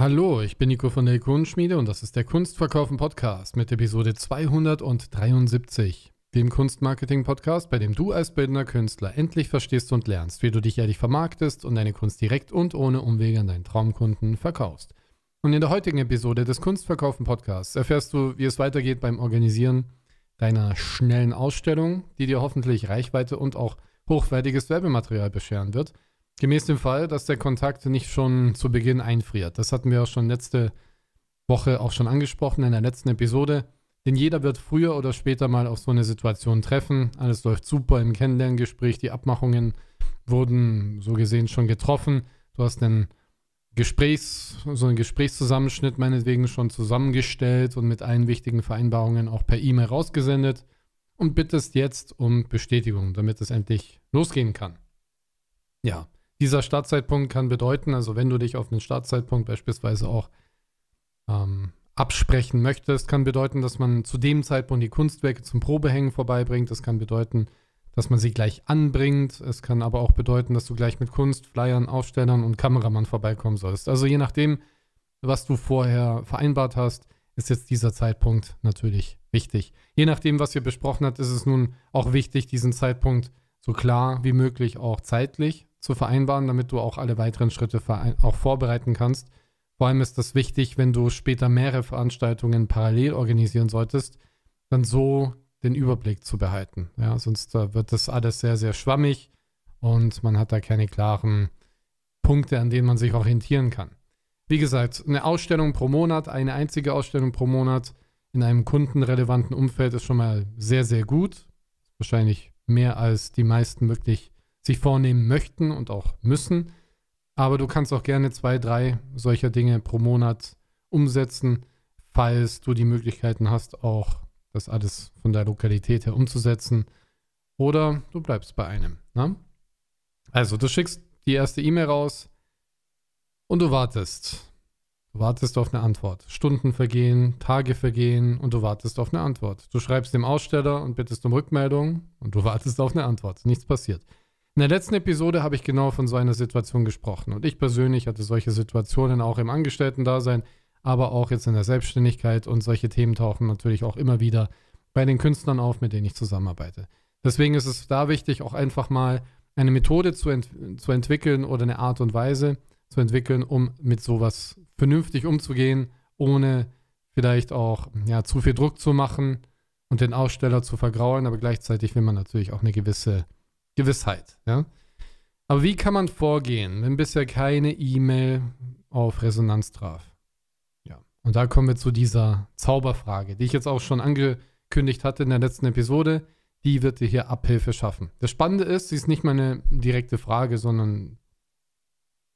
Hallo, ich bin Nico von der Ikonenschmiede und das ist der Kunstverkaufen Podcast mit Episode 273, dem Kunstmarketing Podcast, bei dem du als bildender Künstler endlich verstehst und lernst, wie du dich ehrlich vermarktest und deine Kunst direkt und ohne Umwege an deinen Traumkunden verkaufst. Und in der heutigen Episode des Kunstverkaufen Podcasts erfährst du, wie es weitergeht beim Organisieren deiner schnellen Ausstellung, die dir hoffentlich Reichweite und auch hochwertiges Werbematerial bescheren wird – Gemäß dem Fall, dass der Kontakt nicht schon zu Beginn einfriert. Das hatten wir auch schon letzte Woche auch schon angesprochen in der letzten Episode. Denn jeder wird früher oder später mal auf so eine Situation treffen. Alles läuft super im Kennenlerngespräch. Die Abmachungen wurden so gesehen schon getroffen. Du hast einen Gesprächs, so einen Gesprächszusammenschnitt meinetwegen schon zusammengestellt und mit allen wichtigen Vereinbarungen auch per E-Mail rausgesendet und bittest jetzt um Bestätigung, damit es endlich losgehen kann. Ja, dieser Startzeitpunkt kann bedeuten, also wenn du dich auf einen Startzeitpunkt beispielsweise auch ähm, absprechen möchtest, kann bedeuten, dass man zu dem Zeitpunkt die Kunstwerke zum Probehängen vorbeibringt. Das kann bedeuten, dass man sie gleich anbringt. Es kann aber auch bedeuten, dass du gleich mit Kunst, Flyern, Ausstellern und Kameramann vorbeikommen sollst. Also je nachdem, was du vorher vereinbart hast, ist jetzt dieser Zeitpunkt natürlich wichtig. Je nachdem, was ihr besprochen habt, ist es nun auch wichtig, diesen Zeitpunkt so klar wie möglich auch zeitlich zu vereinbaren, damit du auch alle weiteren Schritte auch vorbereiten kannst. Vor allem ist das wichtig, wenn du später mehrere Veranstaltungen parallel organisieren solltest, dann so den Überblick zu behalten. Ja, sonst äh, wird das alles sehr, sehr schwammig und man hat da keine klaren Punkte, an denen man sich orientieren kann. Wie gesagt, eine Ausstellung pro Monat, eine einzige Ausstellung pro Monat in einem kundenrelevanten Umfeld ist schon mal sehr, sehr gut. Wahrscheinlich mehr als die meisten wirklich sich vornehmen möchten und auch müssen. Aber du kannst auch gerne zwei, drei solcher Dinge pro Monat umsetzen, falls du die Möglichkeiten hast, auch das alles von der Lokalität her umzusetzen. Oder du bleibst bei einem. Ne? Also, du schickst die erste E-Mail raus und du wartest. Du wartest auf eine Antwort. Stunden vergehen, Tage vergehen und du wartest auf eine Antwort. Du schreibst dem Aussteller und bittest um Rückmeldung und du wartest auf eine Antwort. Nichts passiert. In der letzten Episode habe ich genau von so einer Situation gesprochen und ich persönlich hatte solche Situationen auch im Angestellten-Dasein, aber auch jetzt in der Selbstständigkeit und solche Themen tauchen natürlich auch immer wieder bei den Künstlern auf, mit denen ich zusammenarbeite. Deswegen ist es da wichtig, auch einfach mal eine Methode zu, ent zu entwickeln oder eine Art und Weise zu entwickeln, um mit sowas vernünftig umzugehen, ohne vielleicht auch ja, zu viel Druck zu machen und den Aussteller zu vergrauen, aber gleichzeitig will man natürlich auch eine gewisse Gewissheit. Ja? Aber wie kann man vorgehen, wenn bisher keine E-Mail auf Resonanz traf? Ja, und da kommen wir zu dieser Zauberfrage, die ich jetzt auch schon angekündigt hatte in der letzten Episode. Die wird dir hier Abhilfe schaffen. Das Spannende ist, sie ist nicht meine direkte Frage, sondern,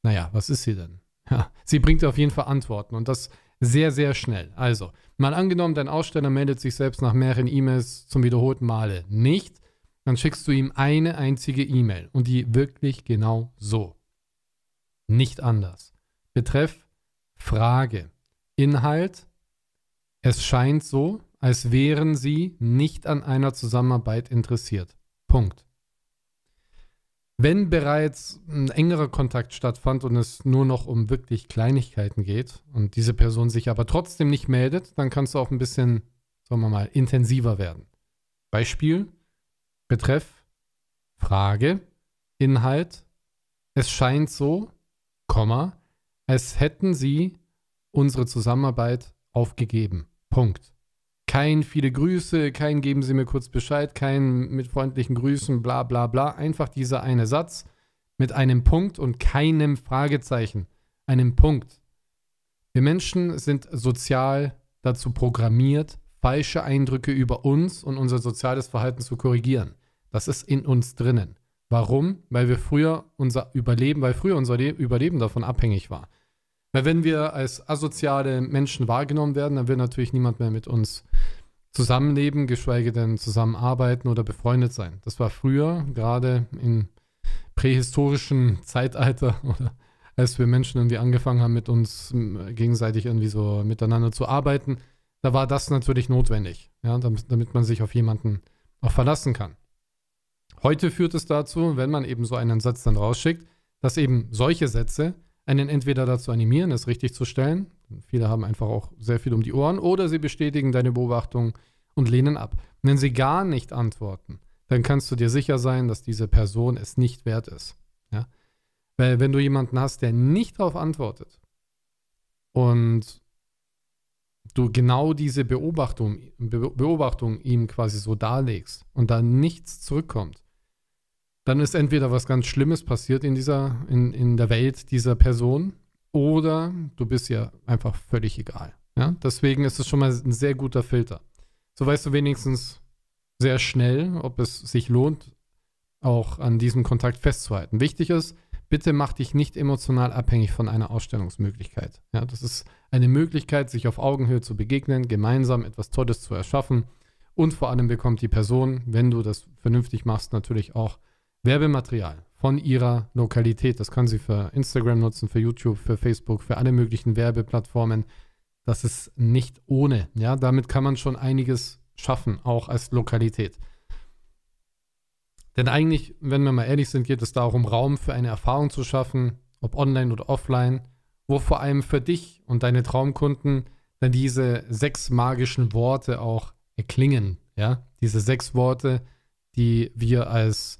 naja, was ist sie denn? Ja, sie bringt auf jeden Fall Antworten und das sehr, sehr schnell. Also, mal angenommen, dein Aussteller meldet sich selbst nach mehreren E-Mails zum wiederholten Male nicht dann schickst du ihm eine einzige E-Mail und die wirklich genau so. Nicht anders. Betreff Frage. Inhalt. Es scheint so, als wären sie nicht an einer Zusammenarbeit interessiert. Punkt. Wenn bereits ein engerer Kontakt stattfand und es nur noch um wirklich Kleinigkeiten geht und diese Person sich aber trotzdem nicht meldet, dann kannst du auch ein bisschen, sagen wir mal, intensiver werden. Beispiel, Betreff Frage Inhalt Es scheint so, Komma, als hätten sie unsere Zusammenarbeit aufgegeben. Punkt. Kein viele Grüße, kein geben Sie mir kurz Bescheid, kein mit freundlichen Grüßen, bla bla bla. Einfach dieser eine Satz mit einem Punkt und keinem Fragezeichen. Einem Punkt. Wir Menschen sind sozial dazu programmiert, falsche Eindrücke über uns und unser soziales Verhalten zu korrigieren. Das ist in uns drinnen. Warum? Weil wir früher unser Überleben, weil früher unser Le Überleben davon abhängig war. Weil wenn wir als asoziale Menschen wahrgenommen werden, dann will natürlich niemand mehr mit uns zusammenleben, geschweige denn zusammenarbeiten oder befreundet sein. Das war früher, gerade im prähistorischen Zeitalter oder als wir Menschen irgendwie angefangen haben, mit uns gegenseitig irgendwie so miteinander zu arbeiten, da war das natürlich notwendig, ja, damit, damit man sich auf jemanden auch verlassen kann. Heute führt es dazu, wenn man eben so einen Satz dann rausschickt, dass eben solche Sätze einen entweder dazu animieren, es richtig zu stellen, viele haben einfach auch sehr viel um die Ohren, oder sie bestätigen deine Beobachtung und lehnen ab. Wenn sie gar nicht antworten, dann kannst du dir sicher sein, dass diese Person es nicht wert ist. Ja? Weil wenn du jemanden hast, der nicht darauf antwortet und du genau diese Beobachtung, Be Beobachtung ihm quasi so darlegst und da nichts zurückkommt, dann ist entweder was ganz Schlimmes passiert in dieser, in, in der Welt dieser Person, oder du bist ja einfach völlig egal. Ja? Deswegen ist es schon mal ein sehr guter Filter. So weißt du wenigstens sehr schnell, ob es sich lohnt, auch an diesem Kontakt festzuhalten. Wichtig ist, bitte mach dich nicht emotional abhängig von einer Ausstellungsmöglichkeit. Ja, das ist eine Möglichkeit, sich auf Augenhöhe zu begegnen, gemeinsam etwas Tolles zu erschaffen. Und vor allem bekommt die Person, wenn du das vernünftig machst, natürlich auch Werbematerial von ihrer Lokalität. Das kann sie für Instagram nutzen, für YouTube, für Facebook, für alle möglichen Werbeplattformen. Das ist nicht ohne. Ja, damit kann man schon einiges schaffen, auch als Lokalität. Denn eigentlich, wenn wir mal ehrlich sind, geht es darum, Raum für eine Erfahrung zu schaffen, ob online oder offline, wo vor allem für dich und deine Traumkunden dann diese sechs magischen Worte auch erklingen. Ja, diese sechs Worte, die wir als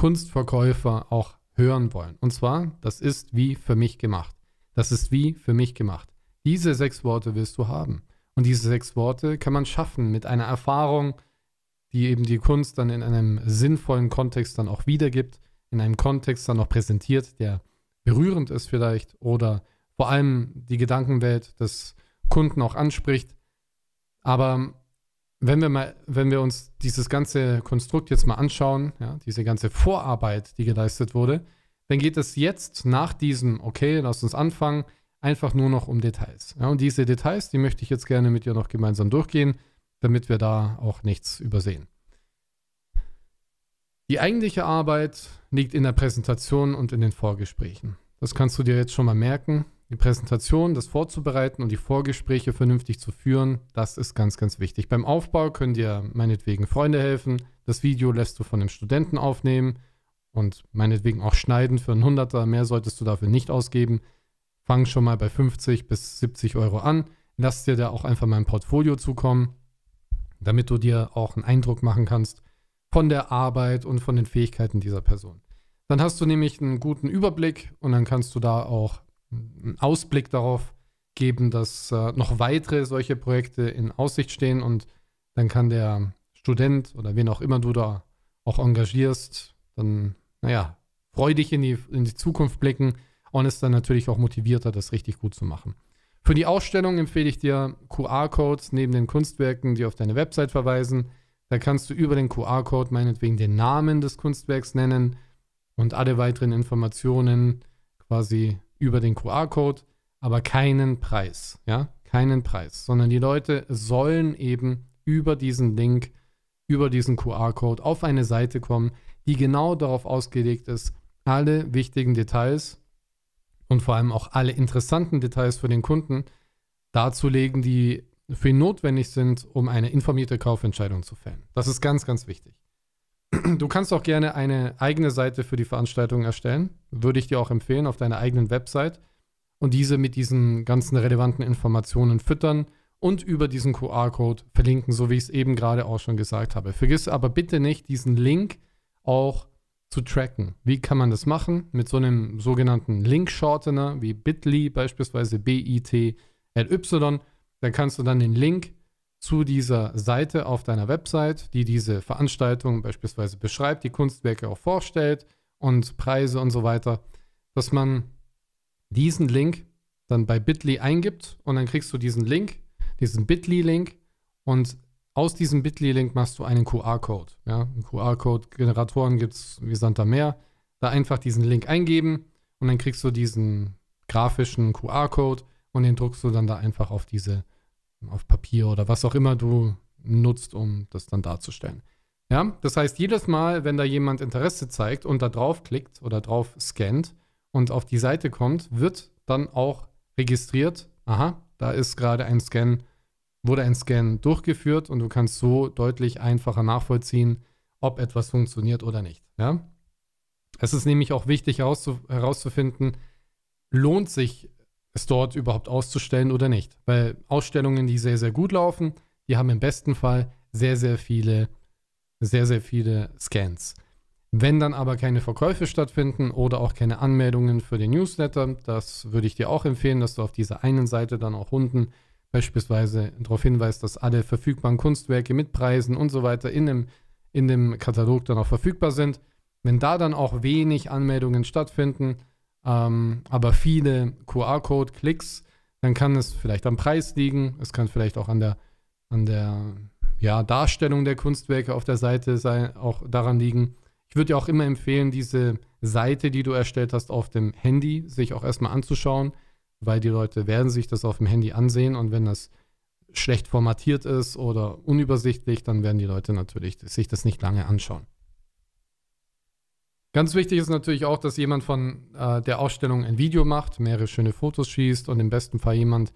Kunstverkäufer auch hören wollen. Und zwar, das ist wie für mich gemacht. Das ist wie für mich gemacht. Diese sechs Worte willst du haben. Und diese sechs Worte kann man schaffen mit einer Erfahrung, die eben die Kunst dann in einem sinnvollen Kontext dann auch wiedergibt, in einem Kontext dann auch präsentiert, der berührend ist vielleicht oder vor allem die Gedankenwelt des Kunden auch anspricht. Aber wenn wir mal, wenn wir uns dieses ganze Konstrukt jetzt mal anschauen, ja, diese ganze Vorarbeit, die geleistet wurde, dann geht es jetzt nach diesem, okay, lass uns anfangen, einfach nur noch um Details. Ja, und diese Details, die möchte ich jetzt gerne mit dir noch gemeinsam durchgehen, damit wir da auch nichts übersehen. Die eigentliche Arbeit liegt in der Präsentation und in den Vorgesprächen. Das kannst du dir jetzt schon mal merken die Präsentation, das vorzubereiten und die Vorgespräche vernünftig zu führen, das ist ganz, ganz wichtig. Beim Aufbau können dir meinetwegen Freunde helfen. Das Video lässt du von einem Studenten aufnehmen und meinetwegen auch schneiden für einen Hunderter. Mehr solltest du dafür nicht ausgeben. Fang schon mal bei 50 bis 70 Euro an. Lass dir da auch einfach mal ein Portfolio zukommen, damit du dir auch einen Eindruck machen kannst von der Arbeit und von den Fähigkeiten dieser Person. Dann hast du nämlich einen guten Überblick und dann kannst du da auch einen Ausblick darauf geben, dass äh, noch weitere solche Projekte in Aussicht stehen und dann kann der Student oder wen auch immer du da auch engagierst, dann, naja, freu dich in die, in die Zukunft blicken und ist dann natürlich auch motivierter, das richtig gut zu machen. Für die Ausstellung empfehle ich dir QR-Codes neben den Kunstwerken, die auf deine Website verweisen. Da kannst du über den QR-Code meinetwegen den Namen des Kunstwerks nennen und alle weiteren Informationen quasi über den QR-Code, aber keinen Preis, ja, keinen Preis, sondern die Leute sollen eben über diesen Link, über diesen QR-Code auf eine Seite kommen, die genau darauf ausgelegt ist, alle wichtigen Details und vor allem auch alle interessanten Details für den Kunden darzulegen, die für ihn notwendig sind, um eine informierte Kaufentscheidung zu fällen. Das ist ganz, ganz wichtig. Du kannst auch gerne eine eigene Seite für die Veranstaltung erstellen. Würde ich dir auch empfehlen, auf deiner eigenen Website. Und diese mit diesen ganzen relevanten Informationen füttern und über diesen QR-Code verlinken, so wie ich es eben gerade auch schon gesagt habe. Vergiss aber bitte nicht, diesen Link auch zu tracken. Wie kann man das machen? Mit so einem sogenannten Link-Shortener wie Bitly, beispielsweise B-I-T-L-Y. Da kannst du dann den Link zu dieser Seite auf deiner Website, die diese Veranstaltung beispielsweise beschreibt, die Kunstwerke auch vorstellt und Preise und so weiter, dass man diesen Link dann bei Bitly eingibt und dann kriegst du diesen Link, diesen Bitly-Link und aus diesem Bitly-Link machst du einen QR-Code. Ja? QR-Code-Generatoren gibt es wie Santa Meer. Da einfach diesen Link eingeben und dann kriegst du diesen grafischen QR-Code und den druckst du dann da einfach auf diese auf Papier oder was auch immer du nutzt, um das dann darzustellen. Ja, das heißt, jedes Mal, wenn da jemand Interesse zeigt und da drauf klickt oder drauf scannt und auf die Seite kommt, wird dann auch registriert, aha, da ist gerade ein Scan, wurde ein Scan durchgeführt und du kannst so deutlich einfacher nachvollziehen, ob etwas funktioniert oder nicht. Ja? Es ist nämlich auch wichtig herauszufinden, lohnt sich es dort überhaupt auszustellen oder nicht. Weil Ausstellungen, die sehr, sehr gut laufen, die haben im besten Fall sehr, sehr viele, sehr, sehr viele Scans. Wenn dann aber keine Verkäufe stattfinden oder auch keine Anmeldungen für den Newsletter, das würde ich dir auch empfehlen, dass du auf dieser einen Seite dann auch unten beispielsweise darauf hinweist, dass alle verfügbaren Kunstwerke mit Preisen und so weiter in dem, in dem Katalog dann auch verfügbar sind. Wenn da dann auch wenig Anmeldungen stattfinden, ähm, aber viele QR-Code-Klicks, dann kann es vielleicht am Preis liegen, es kann vielleicht auch an der, an der ja, Darstellung der Kunstwerke auf der Seite sein, auch daran liegen. Ich würde dir auch immer empfehlen, diese Seite, die du erstellt hast, auf dem Handy sich auch erstmal anzuschauen, weil die Leute werden sich das auf dem Handy ansehen und wenn das schlecht formatiert ist oder unübersichtlich, dann werden die Leute natürlich sich das nicht lange anschauen. Ganz wichtig ist natürlich auch, dass jemand von äh, der Ausstellung ein Video macht, mehrere schöne Fotos schießt und im besten Fall jemand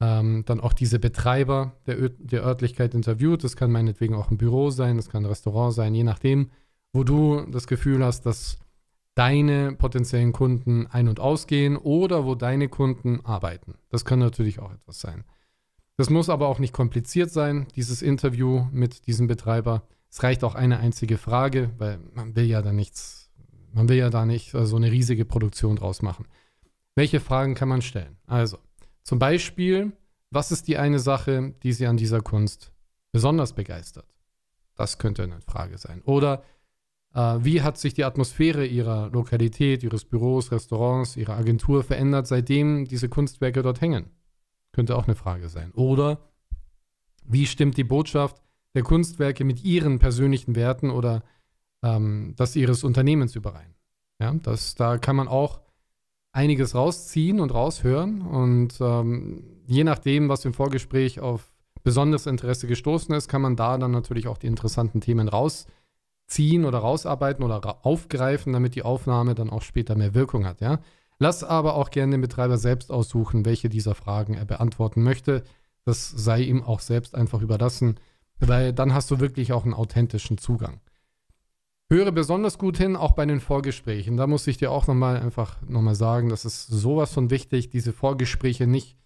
ähm, dann auch diese Betreiber der, Ö der Örtlichkeit interviewt. Das kann meinetwegen auch ein Büro sein, das kann ein Restaurant sein, je nachdem, wo du das Gefühl hast, dass deine potenziellen Kunden ein- und ausgehen oder wo deine Kunden arbeiten. Das kann natürlich auch etwas sein. Das muss aber auch nicht kompliziert sein, dieses Interview mit diesem Betreiber. Es reicht auch eine einzige Frage, weil man will ja da nichts, man will ja da nicht so eine riesige Produktion draus machen. Welche Fragen kann man stellen? Also, zum Beispiel, was ist die eine Sache, die Sie an dieser Kunst besonders begeistert? Das könnte eine Frage sein. Oder äh, wie hat sich die Atmosphäre Ihrer Lokalität, Ihres Büros, Restaurants, Ihrer Agentur verändert, seitdem diese Kunstwerke dort hängen? Könnte auch eine Frage sein. Oder wie stimmt die Botschaft der Kunstwerke mit ihren persönlichen Werten oder ähm, das ihres Unternehmens überein. Ja, das, da kann man auch einiges rausziehen und raushören. Und ähm, je nachdem, was im Vorgespräch auf besonderes Interesse gestoßen ist, kann man da dann natürlich auch die interessanten Themen rausziehen oder rausarbeiten oder ra aufgreifen, damit die Aufnahme dann auch später mehr Wirkung hat. Ja? Lass aber auch gerne den Betreiber selbst aussuchen, welche dieser Fragen er beantworten möchte. Das sei ihm auch selbst einfach überlassen. Weil dann hast du wirklich auch einen authentischen Zugang. Höre besonders gut hin, auch bei den Vorgesprächen. Da muss ich dir auch nochmal einfach nochmal sagen, das ist sowas von wichtig, diese Vorgespräche nicht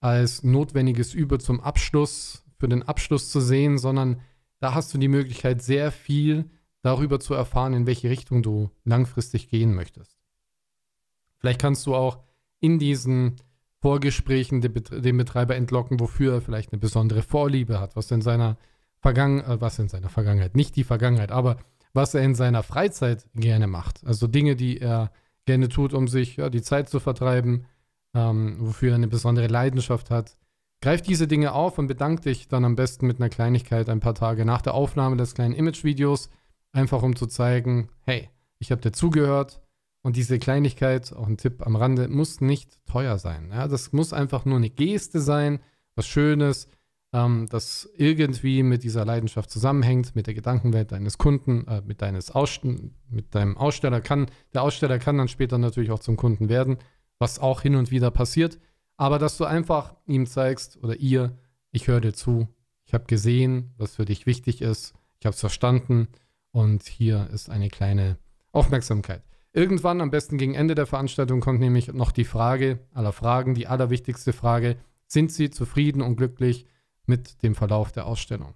als notwendiges Übel zum Abschluss, für den Abschluss zu sehen, sondern da hast du die Möglichkeit, sehr viel darüber zu erfahren, in welche Richtung du langfristig gehen möchtest. Vielleicht kannst du auch in diesen Vorgesprächen den Betreiber entlocken, wofür er vielleicht eine besondere Vorliebe hat, was in seiner Vergangen, äh, was in seiner Vergangenheit, nicht die Vergangenheit, aber was er in seiner Freizeit gerne macht. Also Dinge, die er gerne tut, um sich ja, die Zeit zu vertreiben, ähm, wofür er eine besondere Leidenschaft hat. Greif diese Dinge auf und bedank dich dann am besten mit einer Kleinigkeit ein paar Tage nach der Aufnahme des kleinen Imagevideos, einfach um zu zeigen, hey, ich habe dir zugehört und diese Kleinigkeit, auch ein Tipp am Rande, muss nicht teuer sein. Ja, das muss einfach nur eine Geste sein, was Schönes, ähm, das irgendwie mit dieser Leidenschaft zusammenhängt, mit der Gedankenwelt deines Kunden, äh, mit, deines mit deinem Aussteller kann. Der Aussteller kann dann später natürlich auch zum Kunden werden, was auch hin und wieder passiert. Aber dass du einfach ihm zeigst oder ihr, ich höre dir zu, ich habe gesehen, was für dich wichtig ist, ich habe es verstanden und hier ist eine kleine Aufmerksamkeit. Irgendwann, am besten gegen Ende der Veranstaltung, kommt nämlich noch die Frage aller Fragen, die allerwichtigste Frage, sind sie zufrieden und glücklich mit dem Verlauf der Ausstellung.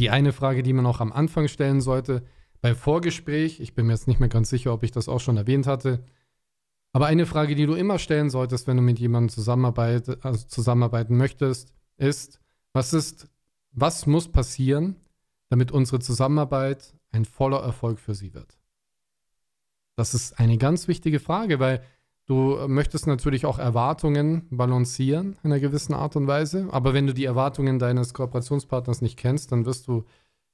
Die eine Frage, die man auch am Anfang stellen sollte, beim Vorgespräch, ich bin mir jetzt nicht mehr ganz sicher, ob ich das auch schon erwähnt hatte, aber eine Frage, die du immer stellen solltest, wenn du mit jemandem zusammenarbeit, also zusammenarbeiten möchtest, ist, was ist, was muss passieren, damit unsere Zusammenarbeit ein voller Erfolg für sie wird? Das ist eine ganz wichtige Frage, weil Du möchtest natürlich auch Erwartungen balancieren in einer gewissen Art und Weise, aber wenn du die Erwartungen deines Kooperationspartners nicht kennst, dann wirst du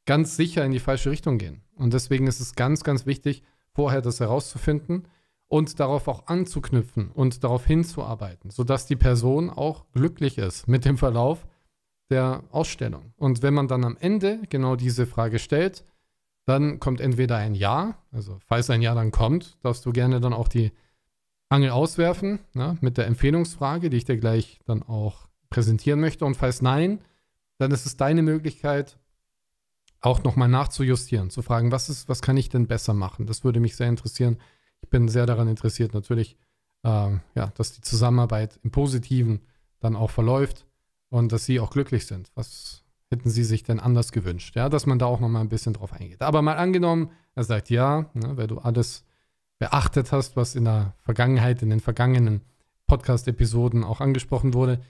ganz sicher in die falsche Richtung gehen. Und deswegen ist es ganz, ganz wichtig, vorher das herauszufinden und darauf auch anzuknüpfen und darauf hinzuarbeiten, sodass die Person auch glücklich ist mit dem Verlauf der Ausstellung. Und wenn man dann am Ende genau diese Frage stellt, dann kommt entweder ein Ja, also falls ein Ja dann kommt, darfst du gerne dann auch die Angel auswerfen ne, mit der Empfehlungsfrage, die ich dir gleich dann auch präsentieren möchte. Und falls nein, dann ist es deine Möglichkeit, auch nochmal nachzujustieren, zu fragen, was ist, was kann ich denn besser machen? Das würde mich sehr interessieren. Ich bin sehr daran interessiert, natürlich, ähm, ja, dass die Zusammenarbeit im Positiven dann auch verläuft und dass sie auch glücklich sind. Was hätten sie sich denn anders gewünscht? Ja, dass man da auch nochmal ein bisschen drauf eingeht. Aber mal angenommen, er sagt ja, ne, weil du alles beachtet hast, was in der Vergangenheit, in den vergangenen Podcast-Episoden auch angesprochen wurde,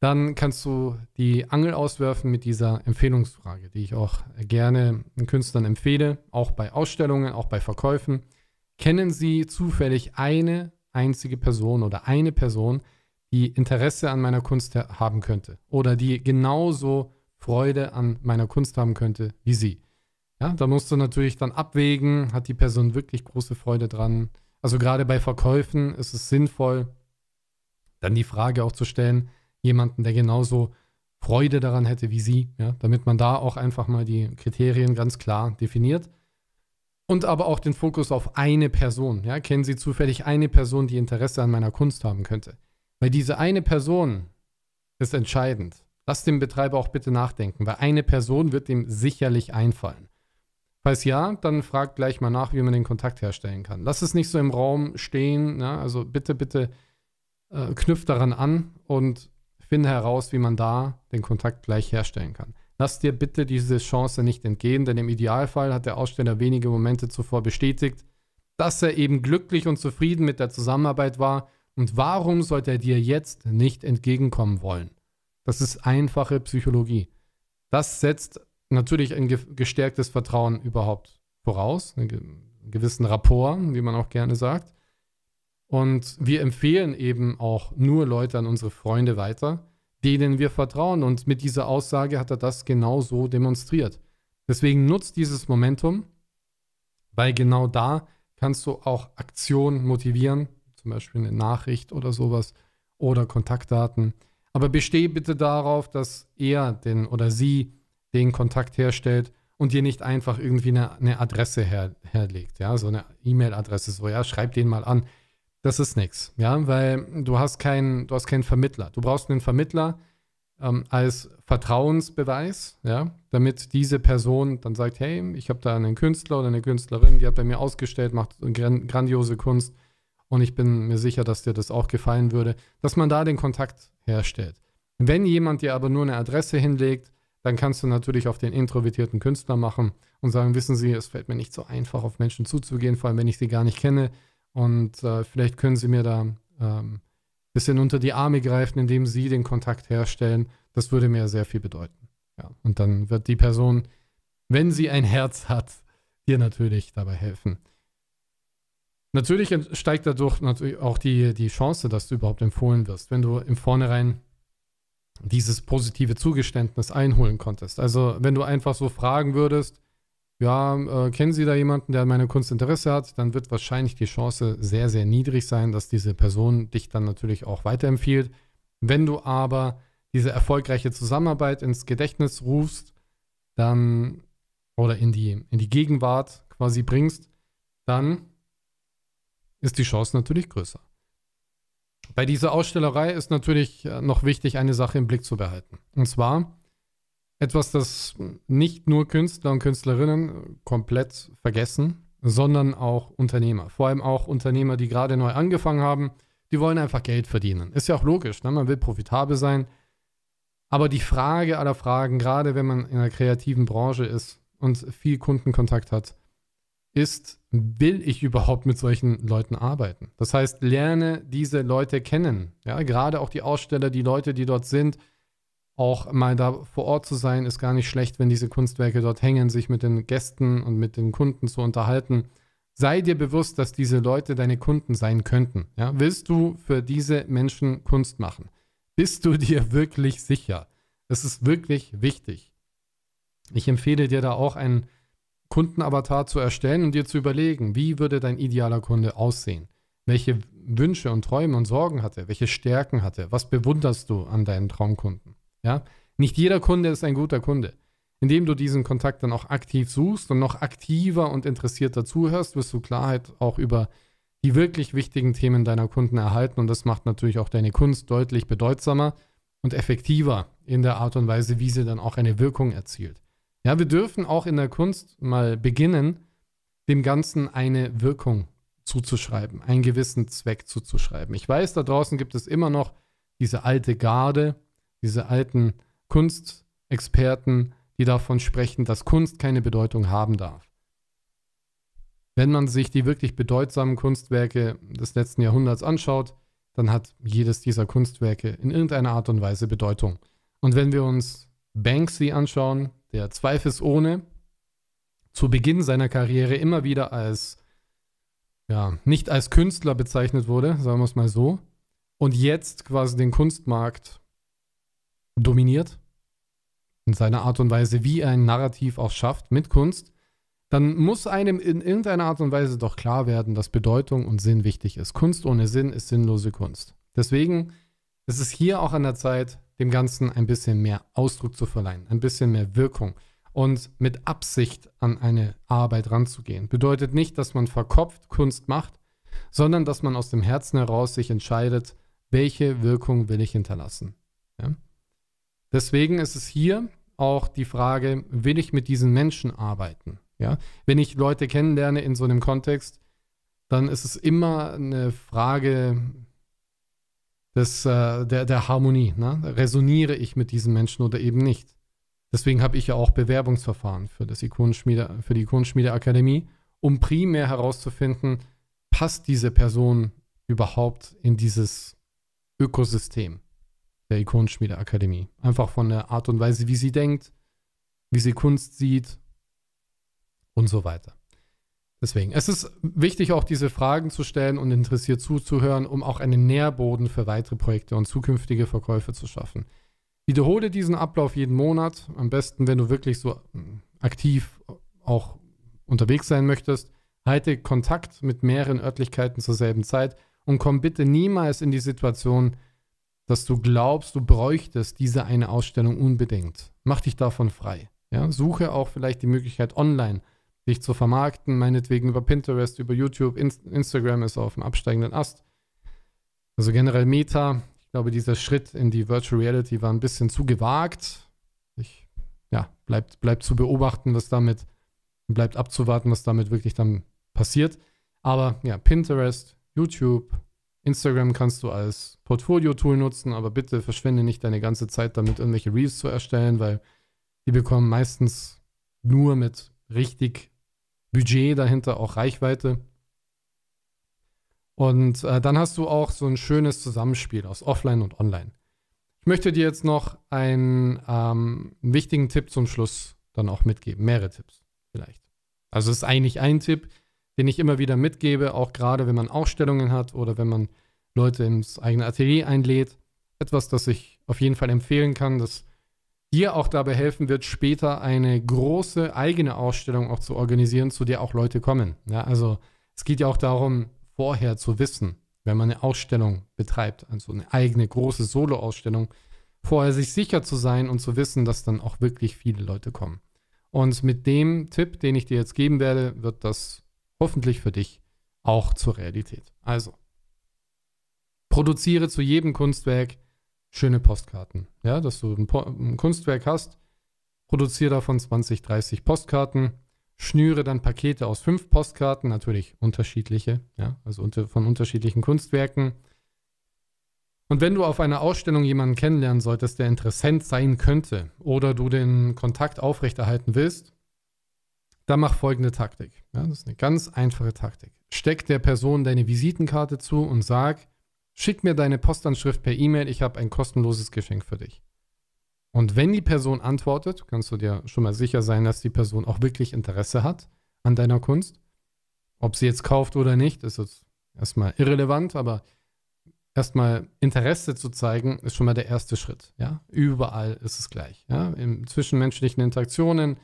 dann kannst du die Angel auswerfen mit dieser Empfehlungsfrage, die ich auch gerne den Künstlern empfehle, auch bei Ausstellungen, auch bei Verkäufen. Kennen Sie zufällig eine einzige Person oder eine Person, die Interesse an meiner Kunst haben könnte oder die genauso Freude an meiner Kunst haben könnte wie Sie? Ja, da musst du natürlich dann abwägen, hat die Person wirklich große Freude dran. Also gerade bei Verkäufen ist es sinnvoll, dann die Frage auch zu stellen, jemanden, der genauso Freude daran hätte wie sie, ja, damit man da auch einfach mal die Kriterien ganz klar definiert. Und aber auch den Fokus auf eine Person. Ja, kennen Sie zufällig eine Person, die Interesse an meiner Kunst haben könnte? Weil diese eine Person ist entscheidend. Lass den Betreiber auch bitte nachdenken, weil eine Person wird ihm sicherlich einfallen. Falls ja, dann fragt gleich mal nach, wie man den Kontakt herstellen kann. Lass es nicht so im Raum stehen. Ne? Also bitte, bitte äh, knüpft daran an und finde heraus, wie man da den Kontakt gleich herstellen kann. Lass dir bitte diese Chance nicht entgehen, denn im Idealfall hat der Aussteller wenige Momente zuvor bestätigt, dass er eben glücklich und zufrieden mit der Zusammenarbeit war. Und warum sollte er dir jetzt nicht entgegenkommen wollen? Das ist einfache Psychologie. Das setzt natürlich ein gestärktes Vertrauen überhaupt voraus, einen gewissen Rapport, wie man auch gerne sagt. Und wir empfehlen eben auch nur Leute an unsere Freunde weiter, denen wir vertrauen. Und mit dieser Aussage hat er das genau so demonstriert. Deswegen nutzt dieses Momentum, weil genau da kannst du auch Aktion motivieren, zum Beispiel eine Nachricht oder sowas oder Kontaktdaten. Aber bestehe bitte darauf, dass er den oder sie den Kontakt herstellt und dir nicht einfach irgendwie eine, eine Adresse her, herlegt, ja, so eine E-Mail-Adresse, so, ja, schreib den mal an. Das ist nichts, ja, weil du hast keinen, du hast keinen Vermittler. Du brauchst einen Vermittler ähm, als Vertrauensbeweis, ja, damit diese Person dann sagt, hey, ich habe da einen Künstler oder eine Künstlerin, die hat bei mir ausgestellt, macht grandiose Kunst und ich bin mir sicher, dass dir das auch gefallen würde, dass man da den Kontakt herstellt. Wenn jemand dir aber nur eine Adresse hinlegt, dann kannst du natürlich auf den introvertierten Künstler machen und sagen, wissen Sie, es fällt mir nicht so einfach, auf Menschen zuzugehen, vor allem wenn ich sie gar nicht kenne. Und äh, vielleicht können Sie mir da ähm, ein bisschen unter die Arme greifen, indem Sie den Kontakt herstellen. Das würde mir sehr viel bedeuten. Ja. Und dann wird die Person, wenn sie ein Herz hat, dir natürlich dabei helfen. Natürlich steigt dadurch natürlich auch die, die Chance, dass du überhaupt empfohlen wirst. Wenn du im Vornherein dieses positive Zugeständnis einholen konntest. Also wenn du einfach so fragen würdest, ja, äh, kennen Sie da jemanden, der an meiner Kunst Interesse hat, dann wird wahrscheinlich die Chance sehr, sehr niedrig sein, dass diese Person dich dann natürlich auch weiterempfiehlt. Wenn du aber diese erfolgreiche Zusammenarbeit ins Gedächtnis rufst, dann oder in die, in die Gegenwart quasi bringst, dann ist die Chance natürlich größer. Bei dieser Ausstellerei ist natürlich äh, noch wichtig, eine Sache im Blick zu behalten. Und zwar etwas, das nicht nur Künstler und Künstlerinnen komplett vergessen, sondern auch Unternehmer. Vor allem auch Unternehmer, die gerade neu angefangen haben, die wollen einfach Geld verdienen. Ist ja auch logisch, ne? man will profitabel sein. Aber die Frage aller Fragen, gerade wenn man in einer kreativen Branche ist und viel Kundenkontakt hat, ist, will ich überhaupt mit solchen Leuten arbeiten? Das heißt, lerne diese Leute kennen. Ja, gerade auch die Aussteller, die Leute, die dort sind, auch mal da vor Ort zu sein, ist gar nicht schlecht, wenn diese Kunstwerke dort hängen, sich mit den Gästen und mit den Kunden zu unterhalten. Sei dir bewusst, dass diese Leute deine Kunden sein könnten. Ja, willst du für diese Menschen Kunst machen? Bist du dir wirklich sicher? Das ist wirklich wichtig. Ich empfehle dir da auch einen Kundenavatar zu erstellen und dir zu überlegen, wie würde dein idealer Kunde aussehen? Welche Wünsche und Träume und Sorgen hat er? Welche Stärken hat er? Was bewunderst du an deinen Traumkunden? Ja? Nicht jeder Kunde ist ein guter Kunde. Indem du diesen Kontakt dann auch aktiv suchst und noch aktiver und interessierter zuhörst, wirst du Klarheit auch über die wirklich wichtigen Themen deiner Kunden erhalten und das macht natürlich auch deine Kunst deutlich bedeutsamer und effektiver in der Art und Weise, wie sie dann auch eine Wirkung erzielt. Ja, wir dürfen auch in der Kunst mal beginnen, dem Ganzen eine Wirkung zuzuschreiben, einen gewissen Zweck zuzuschreiben. Ich weiß, da draußen gibt es immer noch diese alte Garde, diese alten Kunstexperten, die davon sprechen, dass Kunst keine Bedeutung haben darf. Wenn man sich die wirklich bedeutsamen Kunstwerke des letzten Jahrhunderts anschaut, dann hat jedes dieser Kunstwerke in irgendeiner Art und Weise Bedeutung. Und wenn wir uns Banksy anschauen, der zweifelsohne zu Beginn seiner Karriere immer wieder als, ja, nicht als Künstler bezeichnet wurde, sagen wir es mal so, und jetzt quasi den Kunstmarkt dominiert, in seiner Art und Weise, wie er ein Narrativ auch schafft mit Kunst, dann muss einem in irgendeiner Art und Weise doch klar werden, dass Bedeutung und Sinn wichtig ist. Kunst ohne Sinn ist sinnlose Kunst. Deswegen ist es hier auch an der Zeit, dem Ganzen ein bisschen mehr Ausdruck zu verleihen, ein bisschen mehr Wirkung und mit Absicht an eine Arbeit ranzugehen. Bedeutet nicht, dass man verkopft Kunst macht, sondern dass man aus dem Herzen heraus sich entscheidet, welche Wirkung will ich hinterlassen. Ja? Deswegen ist es hier auch die Frage, will ich mit diesen Menschen arbeiten? Ja? Wenn ich Leute kennenlerne in so einem Kontext, dann ist es immer eine Frage, des, äh, der, der Harmonie. Ne? Resoniere ich mit diesen Menschen oder eben nicht? Deswegen habe ich ja auch Bewerbungsverfahren für, das Ikonenschmiede, für die Ikonenschmiede Akademie, um primär herauszufinden, passt diese Person überhaupt in dieses Ökosystem der Ikonenschmiede Akademie. Einfach von der Art und Weise, wie sie denkt, wie sie Kunst sieht und so weiter. Deswegen, es ist wichtig, auch diese Fragen zu stellen und interessiert zuzuhören, um auch einen Nährboden für weitere Projekte und zukünftige Verkäufe zu schaffen. Wiederhole diesen Ablauf jeden Monat, am besten, wenn du wirklich so hm, aktiv auch unterwegs sein möchtest. Halte Kontakt mit mehreren Örtlichkeiten zur selben Zeit und komm bitte niemals in die Situation, dass du glaubst, du bräuchtest diese eine Ausstellung unbedingt. Mach dich davon frei. Ja? Suche auch vielleicht die Möglichkeit, online sich zu vermarkten, meinetwegen über Pinterest, über YouTube, Inst Instagram ist auf dem absteigenden Ast. Also generell Meta, ich glaube, dieser Schritt in die Virtual Reality war ein bisschen zu gewagt. Ich, ja, bleibt, bleibt zu beobachten, was damit, bleibt abzuwarten, was damit wirklich dann passiert. Aber ja, Pinterest, YouTube, Instagram kannst du als Portfolio-Tool nutzen, aber bitte verschwende nicht deine ganze Zeit damit, irgendwelche Reels zu erstellen, weil die bekommen meistens nur mit richtig Budget dahinter, auch Reichweite. Und äh, dann hast du auch so ein schönes Zusammenspiel aus Offline und Online. Ich möchte dir jetzt noch einen ähm, wichtigen Tipp zum Schluss dann auch mitgeben. Mehrere Tipps vielleicht. Also es ist eigentlich ein Tipp, den ich immer wieder mitgebe, auch gerade wenn man Ausstellungen hat oder wenn man Leute ins eigene Atelier einlädt. Etwas, das ich auf jeden Fall empfehlen kann, das dir auch dabei helfen wird, später eine große eigene Ausstellung auch zu organisieren, zu der auch Leute kommen. Ja, also es geht ja auch darum, vorher zu wissen, wenn man eine Ausstellung betreibt, also eine eigene große Solo-Ausstellung, vorher sich sicher zu sein und zu wissen, dass dann auch wirklich viele Leute kommen. Und mit dem Tipp, den ich dir jetzt geben werde, wird das hoffentlich für dich auch zur Realität. Also, produziere zu jedem Kunstwerk schöne Postkarten. Ja, dass du ein, po ein Kunstwerk hast, produziere davon 20, 30 Postkarten, schnüre dann Pakete aus fünf Postkarten, natürlich unterschiedliche, ja, also unter, von unterschiedlichen Kunstwerken. Und wenn du auf einer Ausstellung jemanden kennenlernen solltest, der interessant sein könnte oder du den Kontakt aufrechterhalten willst, dann mach folgende Taktik. Ja, das ist eine ganz einfache Taktik. Steck der Person deine Visitenkarte zu und sag, Schick mir deine Postanschrift per E-Mail, ich habe ein kostenloses Geschenk für dich. Und wenn die Person antwortet, kannst du dir schon mal sicher sein, dass die Person auch wirklich Interesse hat an deiner Kunst. Ob sie jetzt kauft oder nicht, ist jetzt erstmal irrelevant, aber erstmal Interesse zu zeigen, ist schon mal der erste Schritt. Ja? Überall ist es gleich. Ja? In zwischenmenschlichen Interaktionen, in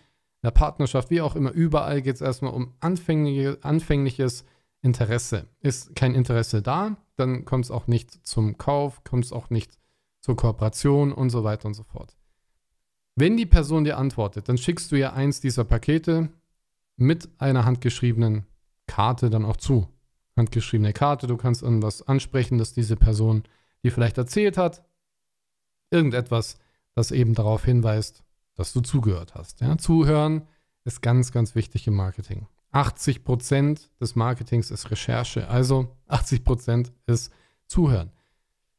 der Partnerschaft, wie auch immer, überall geht es erstmal um anfängliche, anfängliches Interesse. Ist kein Interesse da, dann kommt es auch nicht zum Kauf, kommt es auch nicht zur Kooperation und so weiter und so fort. Wenn die Person dir antwortet, dann schickst du ihr eins dieser Pakete mit einer handgeschriebenen Karte dann auch zu. Handgeschriebene Karte, du kannst irgendwas ansprechen, das diese Person dir vielleicht erzählt hat. Irgendetwas, das eben darauf hinweist, dass du zugehört hast. Ja, zuhören ist ganz, ganz wichtig im Marketing. 80 Prozent des Marketings ist Recherche, also 80 Prozent ist Zuhören.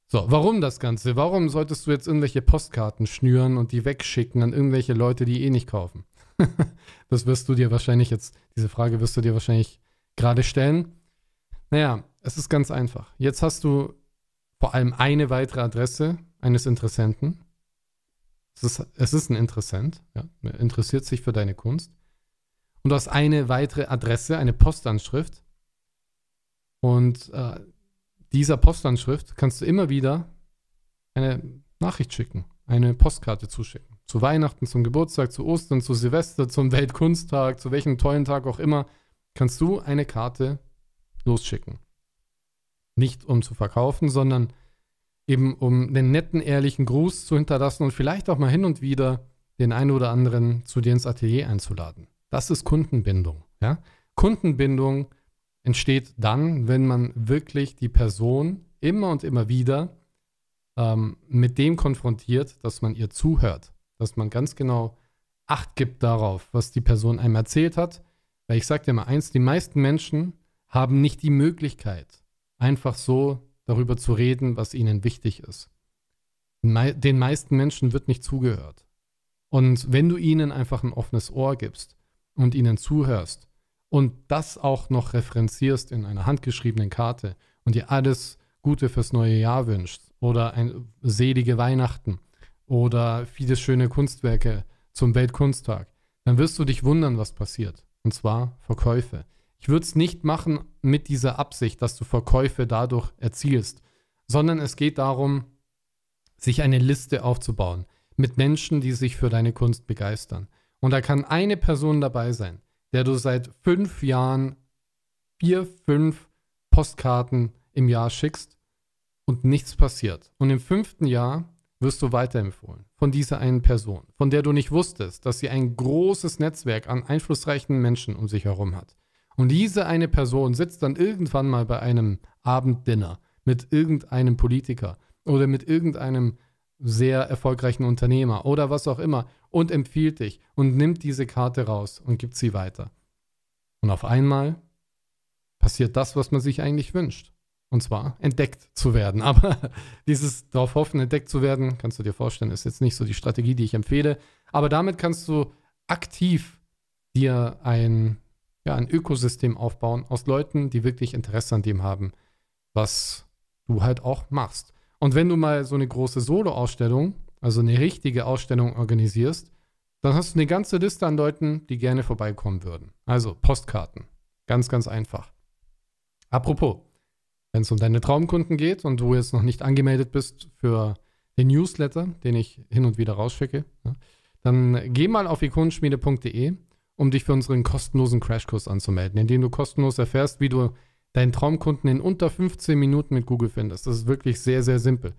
So, warum das Ganze? Warum solltest du jetzt irgendwelche Postkarten schnüren und die wegschicken an irgendwelche Leute, die eh nicht kaufen? das wirst du dir wahrscheinlich jetzt, diese Frage wirst du dir wahrscheinlich gerade stellen. Naja, es ist ganz einfach. Jetzt hast du vor allem eine weitere Adresse eines Interessenten. Es ist, es ist ein Interessent, ja, interessiert sich für deine Kunst. Und du hast eine weitere Adresse, eine Postanschrift. Und äh, dieser Postanschrift kannst du immer wieder eine Nachricht schicken, eine Postkarte zuschicken. Zu Weihnachten, zum Geburtstag, zu Ostern, zu Silvester, zum Weltkunsttag, zu welchem tollen Tag auch immer, kannst du eine Karte losschicken. Nicht um zu verkaufen, sondern eben um den netten, ehrlichen Gruß zu hinterlassen und vielleicht auch mal hin und wieder den einen oder anderen zu dir ins Atelier einzuladen. Das ist Kundenbindung. Ja? Kundenbindung entsteht dann, wenn man wirklich die Person immer und immer wieder ähm, mit dem konfrontiert, dass man ihr zuhört, dass man ganz genau Acht gibt darauf, was die Person einem erzählt hat. Weil ich sage dir mal eins, die meisten Menschen haben nicht die Möglichkeit, einfach so darüber zu reden, was ihnen wichtig ist. Den meisten Menschen wird nicht zugehört. Und wenn du ihnen einfach ein offenes Ohr gibst, und ihnen zuhörst und das auch noch referenzierst in einer handgeschriebenen Karte und dir alles Gute fürs neue Jahr wünschst oder ein selige Weihnachten oder viele schöne Kunstwerke zum Weltkunsttag, dann wirst du dich wundern, was passiert. Und zwar Verkäufe. Ich würde es nicht machen mit dieser Absicht, dass du Verkäufe dadurch erzielst, sondern es geht darum, sich eine Liste aufzubauen mit Menschen, die sich für deine Kunst begeistern. Und da kann eine Person dabei sein, der du seit fünf Jahren vier, fünf Postkarten im Jahr schickst und nichts passiert. Und im fünften Jahr wirst du weiterempfohlen von dieser einen Person, von der du nicht wusstest, dass sie ein großes Netzwerk an einflussreichen Menschen um sich herum hat. Und diese eine Person sitzt dann irgendwann mal bei einem Abenddinner mit irgendeinem Politiker oder mit irgendeinem sehr erfolgreichen Unternehmer oder was auch immer und empfiehlt dich und nimmt diese Karte raus und gibt sie weiter. Und auf einmal passiert das, was man sich eigentlich wünscht. Und zwar entdeckt zu werden. Aber dieses darauf hoffen, entdeckt zu werden, kannst du dir vorstellen, ist jetzt nicht so die Strategie, die ich empfehle. Aber damit kannst du aktiv dir ein, ja, ein Ökosystem aufbauen aus Leuten, die wirklich Interesse an dem haben, was du halt auch machst. Und wenn du mal so eine große Solo-Ausstellung also eine richtige Ausstellung organisierst, dann hast du eine ganze Liste an Leuten, die gerne vorbeikommen würden. Also Postkarten. Ganz, ganz einfach. Apropos, wenn es um deine Traumkunden geht und du jetzt noch nicht angemeldet bist für den Newsletter, den ich hin und wieder rausschicke, dann geh mal auf ikonenschmiede.de, um dich für unseren kostenlosen Crashkurs anzumelden, in dem du kostenlos erfährst, wie du deinen Traumkunden in unter 15 Minuten mit Google findest. Das ist wirklich sehr, sehr simpel.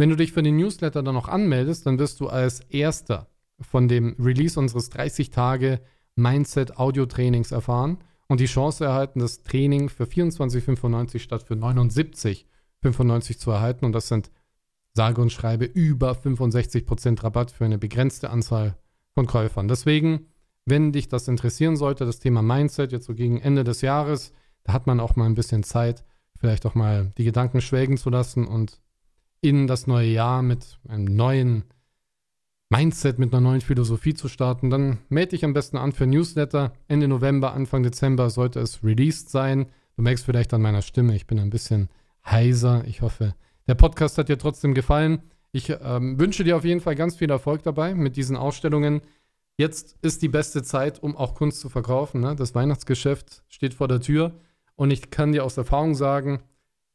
Wenn du dich für den Newsletter dann noch anmeldest, dann wirst du als erster von dem Release unseres 30 Tage Mindset Audio Trainings erfahren und die Chance erhalten, das Training für 24,95 statt für 79,95 zu erhalten. Und das sind sage und schreibe über 65% Rabatt für eine begrenzte Anzahl von Käufern. Deswegen, wenn dich das interessieren sollte, das Thema Mindset jetzt so gegen Ende des Jahres, da hat man auch mal ein bisschen Zeit, vielleicht auch mal die Gedanken schwelgen zu lassen und in das neue Jahr mit einem neuen Mindset, mit einer neuen Philosophie zu starten, dann melde dich am besten an für Newsletter. Ende November, Anfang Dezember sollte es released sein. Du merkst vielleicht an meiner Stimme, ich bin ein bisschen heiser. Ich hoffe, der Podcast hat dir trotzdem gefallen. Ich ähm, wünsche dir auf jeden Fall ganz viel Erfolg dabei mit diesen Ausstellungen. Jetzt ist die beste Zeit, um auch Kunst zu verkaufen. Ne? Das Weihnachtsgeschäft steht vor der Tür. Und ich kann dir aus Erfahrung sagen,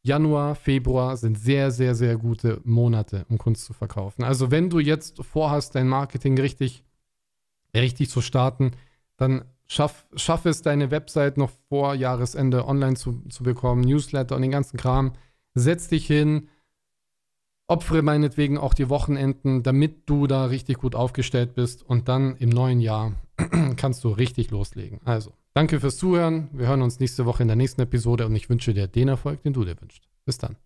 Januar, Februar sind sehr, sehr, sehr gute Monate, um Kunst zu verkaufen. Also wenn du jetzt vorhast, dein Marketing richtig, richtig zu starten, dann schaff, schaff es, deine Website noch vor Jahresende online zu, zu bekommen, Newsletter und den ganzen Kram. Setz dich hin, opfere meinetwegen auch die Wochenenden, damit du da richtig gut aufgestellt bist und dann im neuen Jahr kannst du richtig loslegen. Also. Danke fürs Zuhören. Wir hören uns nächste Woche in der nächsten Episode und ich wünsche dir den Erfolg, den du dir wünschst. Bis dann.